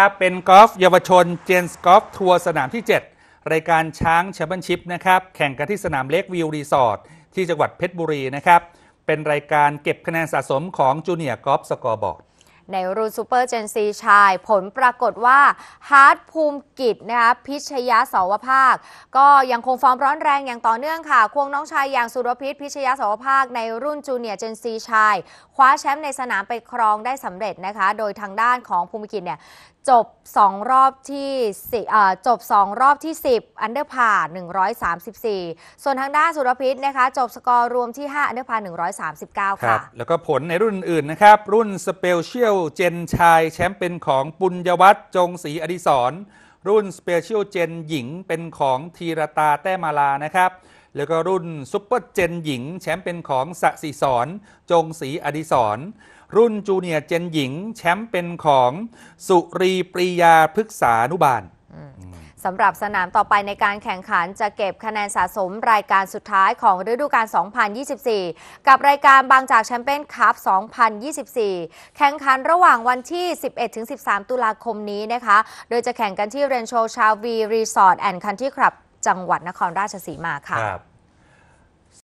ครับเป็นกอล์ฟเยาวชนเจนส์กอล์ฟทัวร์สนามที่ 7 รายการช้างแชมเปี้ยนชิพนะครับแข่งกันที่สนามเล็กวิวรีสอร์ทที่จังหวัดเพชรบุรีนะครับ เป็นรายการเก็บคะแนนสะสมของจูเนียร์กอล์ฟสกอร์บอร์ดในรุ่นซูเปอร์เจนซีชายผลปรากฏว่า ฮาร์ดภูมิกิจนะคะพิชยะสวภาค ก็ยังคงฟอร์มร้อนแรงอย่างต่อเนื่องค่ะ ควงน้องชายอย่างสุรพิษพิชยะสวภาคในรุ่นจูเนียร์เจนซีชาย คว้าแชมป์ในสนามไปครองได้สำเร็จนะคะโดยทางด้านของภูมิกิจเนี่ยจบ2รอบที่จบ 2 รอบที่ 10 อันเดอร์พา 134 ส่วนทางด้านสุรพิษนะคะจบสกอร์รวมที่ 5 อันเดอร์พา139 ค่ะ แล้วก็ผลในรุ่นอื่นนะครับ รุ่นสเปเชียลเจนชาย แชมป์เป็นของปุญญวัฒน์จงศรีอดิศรรุ่นสเปเชียลเจน หญิงเป็นของธีรตาแต้มาลานะครับแล้วก็รุ่นซุปเปอร์เจนหญิง แชมป์เป็นของสสิสอน จงศรีอดิสร รุ่นจูเนียร์เจนหญิง แชมป์เป็นของสุรีปรียาพฤกษานุบาลสำหรับสนามต่อไปในการแข่งขันจะเก็บคะแนนสะสมรายการสุดท้ายของฤดูกาล2024 กับรายการบางจากแชมเปี้ยนคัพ 2024 แข่งขันระหว่างวันที่ 11-13 ตุลาคมนี้นะคะ โดยจะแข่งกันที่เรนโชชาวีรีสอร์ทแอนด์คันทีีครับจังหวัดนครราชสีมาค่ะ